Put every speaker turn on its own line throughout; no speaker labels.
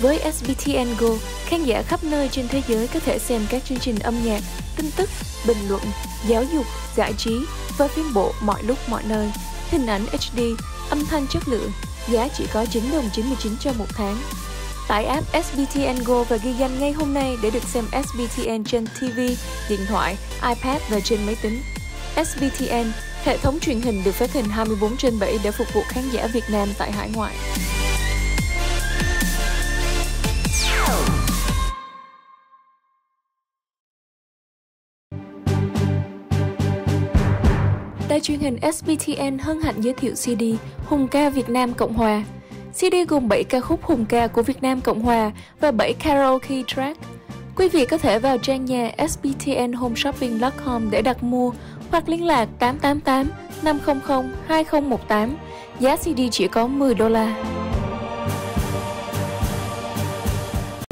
Với SBTN Go, khán giả khắp nơi trên thế giới có thể xem các chương trình âm nhạc, tin tức, bình luận, giáo dục, giải trí và phim bộ mọi lúc mọi nơi. Hình ảnh HD, âm thanh chất lượng, giá chỉ có 9 đồng 99 cho một tháng. Tải app SBTN Go và ghi danh ngay hôm nay để được xem SBTN trên TV, điện thoại, iPad và trên máy tính. SBTN, hệ thống truyền hình được phát hình 24 trên 7 để phục vụ khán giả Việt Nam tại hải ngoại. Đài truyền hình SBTN hân hạnh giới thiệu CD Hùng ca Việt Nam Cộng Hòa. CD gồm 7 ca khúc Hùng ca của Việt Nam Cộng Hòa và 7 karaoke track. Quý vị có thể vào trang nhà SBTN Home sbtnhomeshopping.com để đặt mua hoặc liên lạc 888 500 2018. Giá CD chỉ có 10 đô la.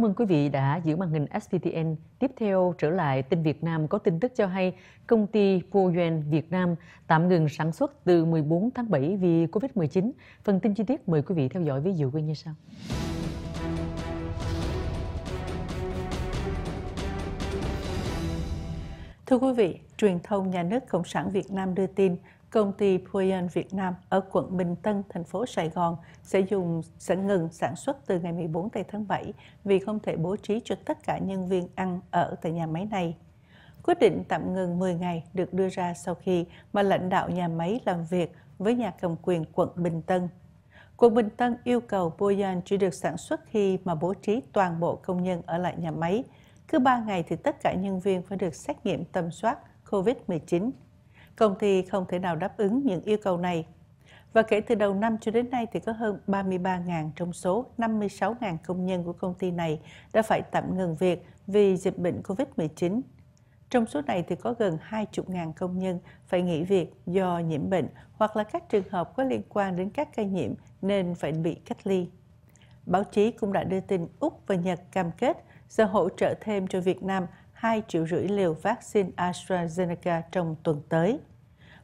ơn quý vị đã giữ màn hình SPTN. Tiếp theo trở lại tin Việt Nam có tin tức cho hay công ty Puyen Việt Nam tạm ngừng sản xuất từ 14 tháng 7 vì Covid-19. Phần tin chi tiết mời quý vị theo dõi ví dụ như sau.
Thưa quý vị, truyền thông nhà nước Cộng sản Việt Nam đưa tin công ty Puyen Việt Nam ở quận Bình Tân, thành phố Sài Gòn sẽ dùng sẽ ngừng sản xuất từ ngày 14 tháng 7 vì không thể bố trí cho tất cả nhân viên ăn ở tại nhà máy này. Quyết định tạm ngừng 10 ngày được đưa ra sau khi mà lãnh đạo nhà máy làm việc với nhà cầm quyền quận Bình Tân. Quận Bình Tân yêu cầu Boyan chỉ được sản xuất khi mà bố trí toàn bộ công nhân ở lại nhà máy. Cứ 3 ngày thì tất cả nhân viên phải được xét nghiệm tầm soát COVID-19 Công ty không thể nào đáp ứng những yêu cầu này. Và kể từ đầu năm cho đến nay thì có hơn 33.000 trong số 56.000 công nhân của công ty này đã phải tạm ngừng việc vì dịch bệnh COVID-19. Trong số này thì có gần 20.000 công nhân phải nghỉ việc do nhiễm bệnh hoặc là các trường hợp có liên quan đến các ca nhiễm nên phải bị cách ly. Báo chí cũng đã đưa tin Úc và Nhật cam kết sẽ hỗ trợ thêm cho Việt Nam 2 triệu rưỡi liều vaccine AstraZeneca trong tuần tới.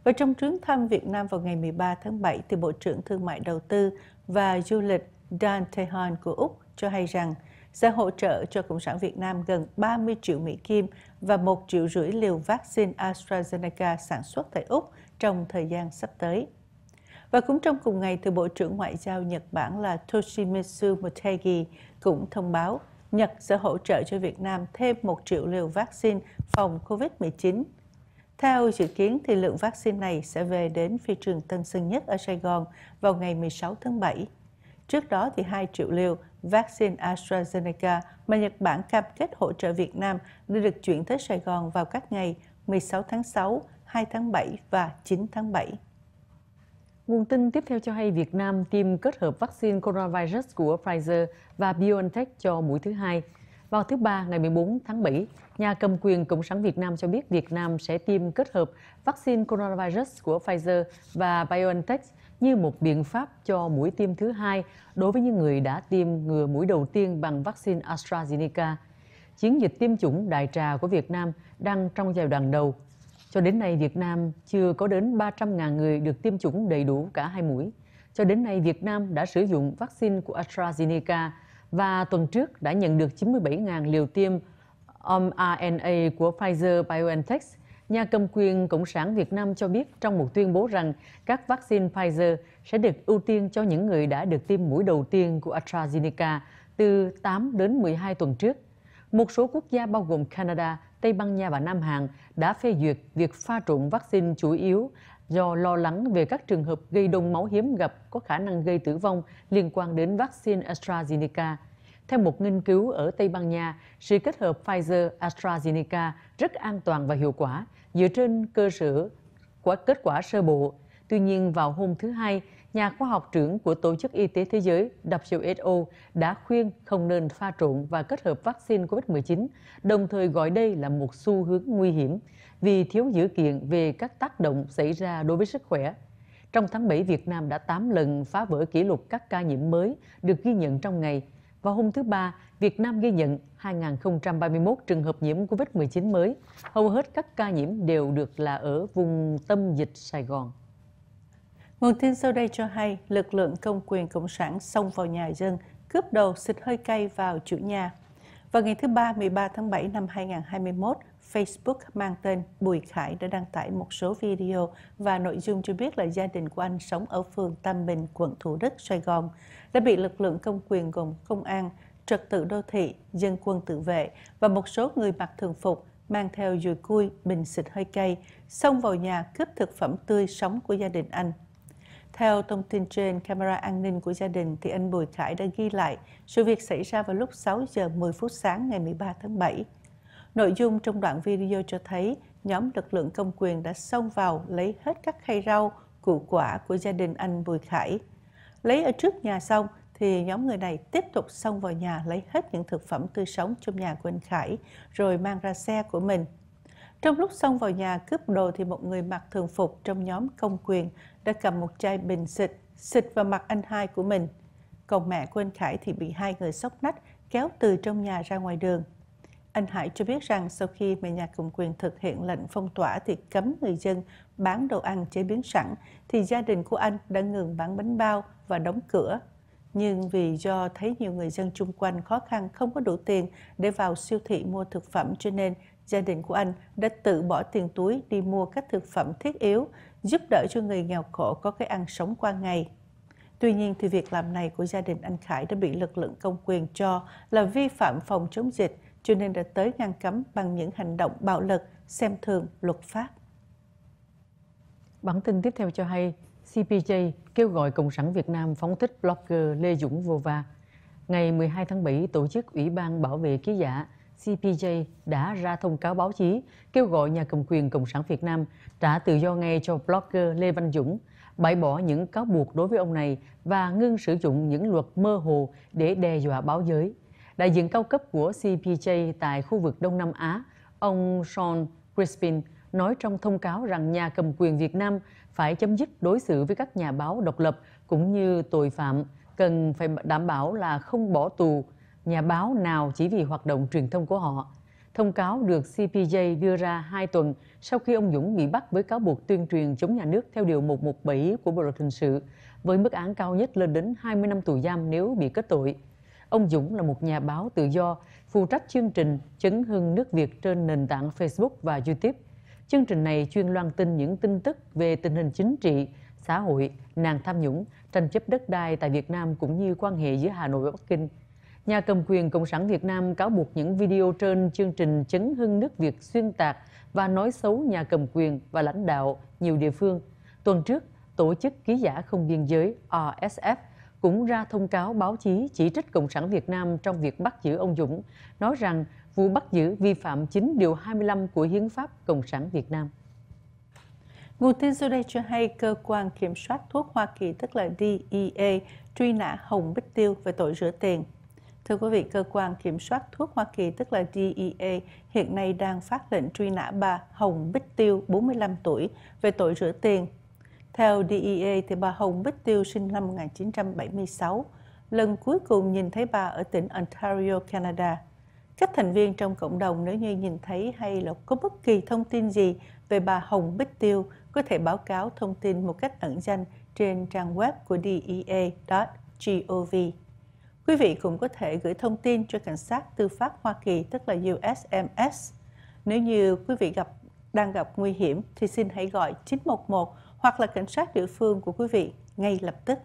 Và trong chuyến thăm Việt Nam vào ngày 13 tháng 7, thì Bộ trưởng Thương mại Đầu tư và Du lịch Dan Tehan của Úc cho hay rằng sẽ hỗ trợ cho Cộng sản Việt Nam gần 30 triệu Mỹ Kim và 1 triệu rưỡi liều vaccine AstraZeneca sản xuất tại Úc trong thời gian sắp tới. Và cũng trong cùng ngày, thì Bộ trưởng Ngoại giao Nhật Bản là Toshimitsu Motegi cũng thông báo Nhật sẽ hỗ trợ cho Việt Nam thêm 1 triệu liều vaccine phòng COVID-19. Theo dự kiến, thì lượng vaccine này sẽ về đến phi trường Tân Sơn Nhất ở Sài Gòn vào ngày 16 tháng 7. Trước đó, thì 2 triệu liều vaccine AstraZeneca mà Nhật Bản cam kết hỗ trợ Việt Nam đã được chuyển tới Sài Gòn vào các ngày 16 tháng 6, 2 tháng 7 và 9 tháng 7.
Nguồn tin tiếp theo cho hay Việt Nam tiêm kết hợp vaccine coronavirus của Pfizer và BioNTech cho mũi thứ hai. Vào thứ Ba ngày 14 tháng 7, nhà cầm quyền Cộng sản Việt Nam cho biết Việt Nam sẽ tiêm kết hợp vaccine coronavirus của Pfizer và BioNTech như một biện pháp cho mũi tiêm thứ hai đối với những người đã tiêm ngừa mũi đầu tiên bằng vaccine AstraZeneca. Chiến dịch tiêm chủng đại trà của Việt Nam đang trong giai đoạn đầu cho đến nay, Việt Nam chưa có đến 300.000 người được tiêm chủng đầy đủ cả hai mũi. Cho đến nay, Việt Nam đã sử dụng vaccine của AstraZeneca và tuần trước đã nhận được 97.000 liều tiêm mRNA của Pfizer-BioNTech. Nhà cầm quyền Cộng sản Việt Nam cho biết trong một tuyên bố rằng các vaccine Pfizer sẽ được ưu tiên cho những người đã được tiêm mũi đầu tiên của AstraZeneca từ 8 đến 12 tuần trước. Một số quốc gia bao gồm Canada Tây Ban Nha và Nam Hàn đã phê duyệt việc pha trộn vaccine chủ yếu do lo lắng về các trường hợp gây đông máu hiếm gặp có khả năng gây tử vong liên quan đến vaccine AstraZeneca. Theo một nghiên cứu ở Tây Ban Nha, sự kết hợp Pfizer-AstraZeneca rất an toàn và hiệu quả dựa trên cơ sở của kết quả sơ bộ. Tuy nhiên, vào hôm thứ Hai, nhà khoa học trưởng của Tổ chức Y tế Thế giới WHO đã khuyên không nên pha trộn và kết hợp vaccine COVID-19, đồng thời gọi đây là một xu hướng nguy hiểm vì thiếu dữ kiện về các tác động xảy ra đối với sức khỏe. Trong tháng 7, Việt Nam đã 8 lần phá vỡ kỷ lục các ca nhiễm mới được ghi nhận trong ngày. và hôm thứ Ba, Việt Nam ghi nhận 2.031 trường hợp nhiễm COVID-19 mới. Hầu hết các ca nhiễm đều được là ở vùng tâm dịch Sài Gòn.
Nguồn tin sau đây cho hay lực lượng công quyền Cộng sản xông vào nhà dân, cướp đồ xịt hơi cay vào chủ nhà. Vào ngày thứ Ba 13 tháng 7 năm 2021, Facebook mang tên Bùi Khải đã đăng tải một số video và nội dung cho biết là gia đình của anh sống ở phường Tam Bình, quận Thủ Đức, Sài Gòn, đã bị lực lượng công quyền gồm công an, trật tự đô thị, dân quân tự vệ và một số người mặc thường phục mang theo dùi cui, bình xịt hơi cay, xông vào nhà cướp thực phẩm tươi sống của gia đình anh theo thông tin trên, camera an ninh của gia đình thì anh Bùi Khải đã ghi lại sự việc xảy ra vào lúc 6 giờ 10 phút sáng ngày 13 tháng 7. Nội dung trong đoạn video cho thấy nhóm lực lượng công quyền đã xông vào lấy hết các khay rau, củ quả của gia đình anh Bùi Khải. Lấy ở trước nhà xong thì nhóm người này tiếp tục xông vào nhà lấy hết những thực phẩm tươi sống trong nhà của anh Khải rồi mang ra xe của mình. Trong lúc xông vào nhà cướp đồ thì một người mặc thường phục trong nhóm công quyền đã cầm một chai bình xịt, xịt vào mặt anh hai của mình. Còn mẹ của anh Khải thì bị hai người sốc nách kéo từ trong nhà ra ngoài đường. Anh Hải cho biết rằng sau khi mà nhà cầm quyền thực hiện lệnh phong tỏa thì cấm người dân bán đồ ăn chế biến sẵn, thì gia đình của anh đã ngừng bán bánh bao và đóng cửa. Nhưng vì do thấy nhiều người dân chung quanh khó khăn không có đủ tiền để vào siêu thị mua thực phẩm cho nên gia đình của anh đã tự bỏ tiền túi đi mua các thực phẩm thiết yếu, giúp đỡ cho người nghèo khổ có cái ăn sống qua ngày. Tuy nhiên thì việc làm này của gia đình anh Khải đã bị lực lượng công quyền cho là vi phạm phòng chống dịch, cho nên đã tới ngăn cấm bằng những hành động bạo lực, xem thường luật pháp. Bản tin tiếp theo cho hay, CPJ kêu gọi Cộng sản Việt Nam phóng thích
blogger Lê Dũng Vova. Ngày 12 tháng 7, tổ chức Ủy ban Bảo vệ Ký giả CPJ đã ra thông cáo báo chí kêu gọi nhà cầm quyền Cộng sản Việt Nam trả tự do ngay cho blogger Lê Văn Dũng, bãi bỏ những cáo buộc đối với ông này và ngưng sử dụng những luật mơ hồ để đe dọa báo giới. Đại diện cao cấp của CPJ tại khu vực Đông Nam Á, ông Sean Crispin, nói trong thông cáo rằng nhà cầm quyền Việt Nam phải chấm dứt đối xử với các nhà báo độc lập cũng như tội phạm, cần phải đảm bảo là không bỏ tù nhà báo nào chỉ vì hoạt động truyền thông của họ. Thông cáo được CPJ đưa ra hai tuần sau khi ông Dũng bị bắt với cáo buộc tuyên truyền chống nhà nước theo Điều 117 của Bộ Luật Hình sự, với mức án cao nhất lên đến 20 năm tù giam nếu bị kết tội. Ông Dũng là một nhà báo tự do, phụ trách chương trình Chấn hưng nước Việt trên nền tảng Facebook và YouTube. Chương trình này chuyên loan tin những tin tức về tình hình chính trị, xã hội, nàng tham nhũng, tranh chấp đất đai tại Việt Nam cũng như quan hệ giữa Hà Nội và Bắc Kinh – Nhà cầm quyền Cộng sản Việt Nam cáo buộc những video trên chương trình chấn hưng nước Việt xuyên tạc và nói xấu nhà cầm quyền và lãnh đạo nhiều địa phương. Tuần trước, Tổ chức Ký giả Không biên giới RSF cũng ra thông cáo báo chí chỉ trích Cộng sản Việt Nam trong việc bắt giữ ông Dũng, nói rằng vụ bắt giữ vi phạm chính điều 25 của Hiến pháp
Cộng sản Việt Nam. Nguồn tin sau đây cho hay cơ quan kiểm soát thuốc Hoa Kỳ, tức là DEA, truy nã Hồng Bích Tiêu về tội rửa tiền. Thưa quý vị, cơ quan kiểm soát thuốc Hoa Kỳ tức là DEA hiện nay đang phát lệnh truy nã bà Hồng Bích Tiêu 45 tuổi về tội rửa tiền. Theo DEA thì bà Hồng Bích Tiêu sinh năm 1976, lần cuối cùng nhìn thấy bà ở tỉnh Ontario, Canada. Các thành viên trong cộng đồng nếu như nhìn thấy hay là có bất kỳ thông tin gì về bà Hồng Bích Tiêu có thể báo cáo thông tin một cách ẩn danh trên trang web của DEA.gov. Quý vị cũng có thể gửi thông tin cho cảnh sát tư pháp Hoa Kỳ, tức là USMS. Nếu như quý vị gặp đang gặp nguy hiểm thì xin hãy gọi 911 hoặc là cảnh sát địa phương của quý vị ngay lập tức.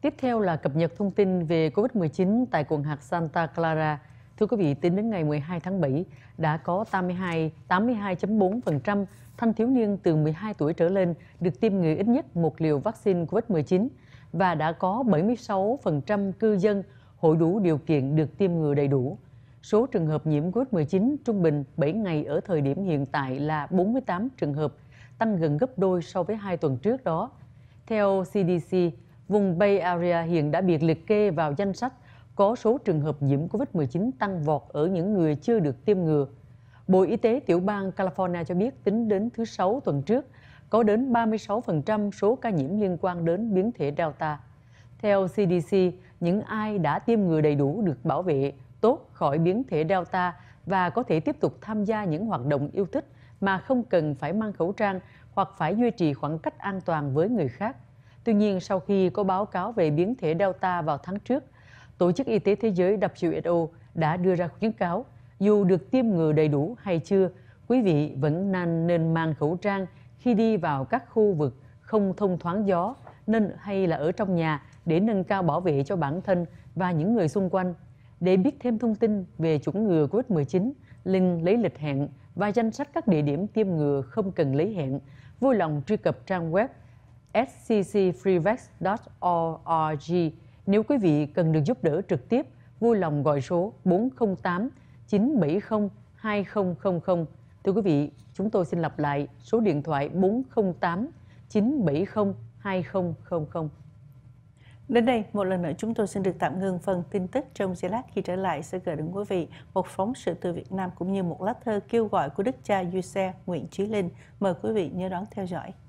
Tiếp theo là cập nhật thông tin về COVID-19 tại quận hạt Santa Clara, Thưa quý vị, tính đến ngày 12 tháng 7, đã có 82, 82.4% thanh thiếu niên từ 12 tuổi trở lên được tiêm ngừa ít nhất một liều vaccine COVID-19 và đã có 76% cư dân hội đủ điều kiện được tiêm ngừa đầy đủ. Số trường hợp nhiễm COVID-19 trung bình 7 ngày ở thời điểm hiện tại là 48 trường hợp, tăng gần gấp đôi so với 2 tuần trước đó. Theo CDC, vùng Bay Area hiện đã biệt liệt kê vào danh sách có số trường hợp nhiễm COVID-19 tăng vọt ở những người chưa được tiêm ngừa. Bộ Y tế tiểu bang California cho biết tính đến thứ Sáu tuần trước, có đến 36% số ca nhiễm liên quan đến biến thể Delta. Theo CDC, những ai đã tiêm ngừa đầy đủ được bảo vệ tốt khỏi biến thể Delta và có thể tiếp tục tham gia những hoạt động yêu thích mà không cần phải mang khẩu trang hoặc phải duy trì khoảng cách an toàn với người khác. Tuy nhiên, sau khi có báo cáo về biến thể Delta vào tháng trước, Tổ chức Y tế Thế giới WHO đã đưa ra khuyến cáo dù được tiêm ngừa đầy đủ hay chưa, quý vị vẫn nên mang khẩu trang khi đi vào các khu vực không thông thoáng gió nên hay là ở trong nhà để nâng cao bảo vệ cho bản thân và những người xung quanh. Để biết thêm thông tin về chủng ngừa COVID-19, Linh lấy lịch hẹn và danh sách các địa điểm tiêm ngừa không cần lấy hẹn. Vui lòng truy cập trang web sccfreevax.org nếu quý vị cần được giúp đỡ trực tiếp, vui lòng gọi số 408 970 2000. Thưa quý vị, chúng tôi xin lặp lại
số điện thoại 408 970 2000. Đến đây, một lần nữa chúng tôi xin được tạm ngừng phần tin tức trong giây lát khi trở lại sẽ gửi đến quý vị một phóng sự từ Việt Nam cũng như một lá thơ kêu gọi của đức cha Giuse Nguyễn Chí Linh. Mời quý vị nhớ đón theo dõi.